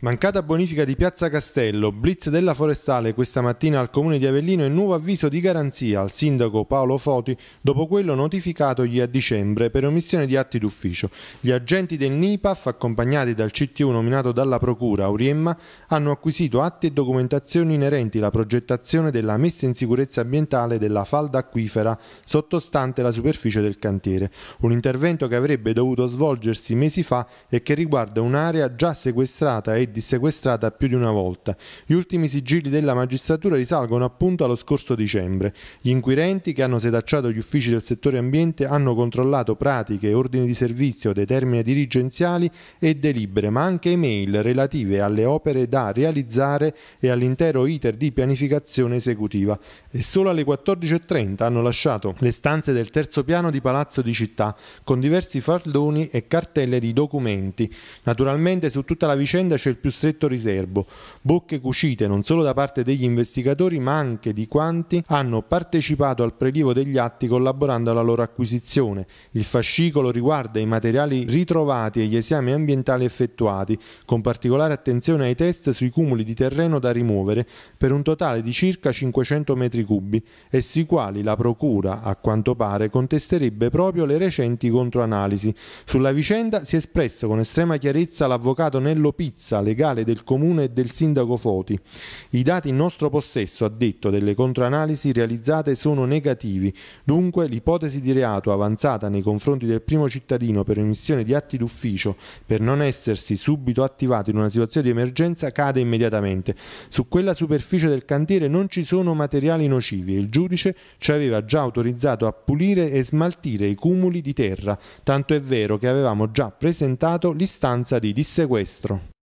Mancata bonifica di Piazza Castello, blitz della Forestale questa mattina al Comune di Avellino e nuovo avviso di garanzia al sindaco Paolo Foti dopo quello notificatogli a dicembre per omissione di atti d'ufficio. Gli agenti del NIPAF, accompagnati dal CTU nominato dalla Procura Auriemma, hanno acquisito atti e documentazioni inerenti alla progettazione della messa in sicurezza ambientale della falda acquifera sottostante la superficie del cantiere. Un intervento che avrebbe dovuto svolgersi mesi fa e che riguarda un'area già sequestrata e e dissequestrata più di una volta. Gli ultimi sigilli della magistratura risalgono appunto allo scorso dicembre. Gli inquirenti che hanno setacciato gli uffici del settore ambiente hanno controllato pratiche, ordini di servizio, determine dirigenziali e delibere, ma anche email relative alle opere da realizzare e all'intero iter di pianificazione esecutiva. E solo alle 14.30 hanno lasciato le stanze del terzo piano di Palazzo di Città con diversi faldoni e cartelle di documenti. Naturalmente su tutta la vicenda c'è il più stretto riserbo, bocche cucite non solo da parte degli investigatori ma anche di quanti hanno partecipato al prelievo degli atti collaborando alla loro acquisizione. Il fascicolo riguarda i materiali ritrovati e gli esami ambientali effettuati, con particolare attenzione ai test sui cumuli di terreno da rimuovere, per un totale di circa 500 metri cubi, e sui quali la Procura, a quanto pare, contesterebbe proprio le recenti controanalisi. Sulla vicenda si è espresso con estrema chiarezza l'avvocato Nello Pizza, legale del comune e del sindaco Foti. I dati in nostro possesso, ha detto, delle controanalisi realizzate sono negativi, dunque l'ipotesi di reato avanzata nei confronti del primo cittadino per emissione di atti d'ufficio per non essersi subito attivato in una situazione di emergenza cade immediatamente. Su quella superficie del cantiere non ci sono materiali nocivi e il giudice ci aveva già autorizzato a pulire e smaltire i cumuli di terra, tanto è vero che avevamo già presentato l'istanza di dissequestro.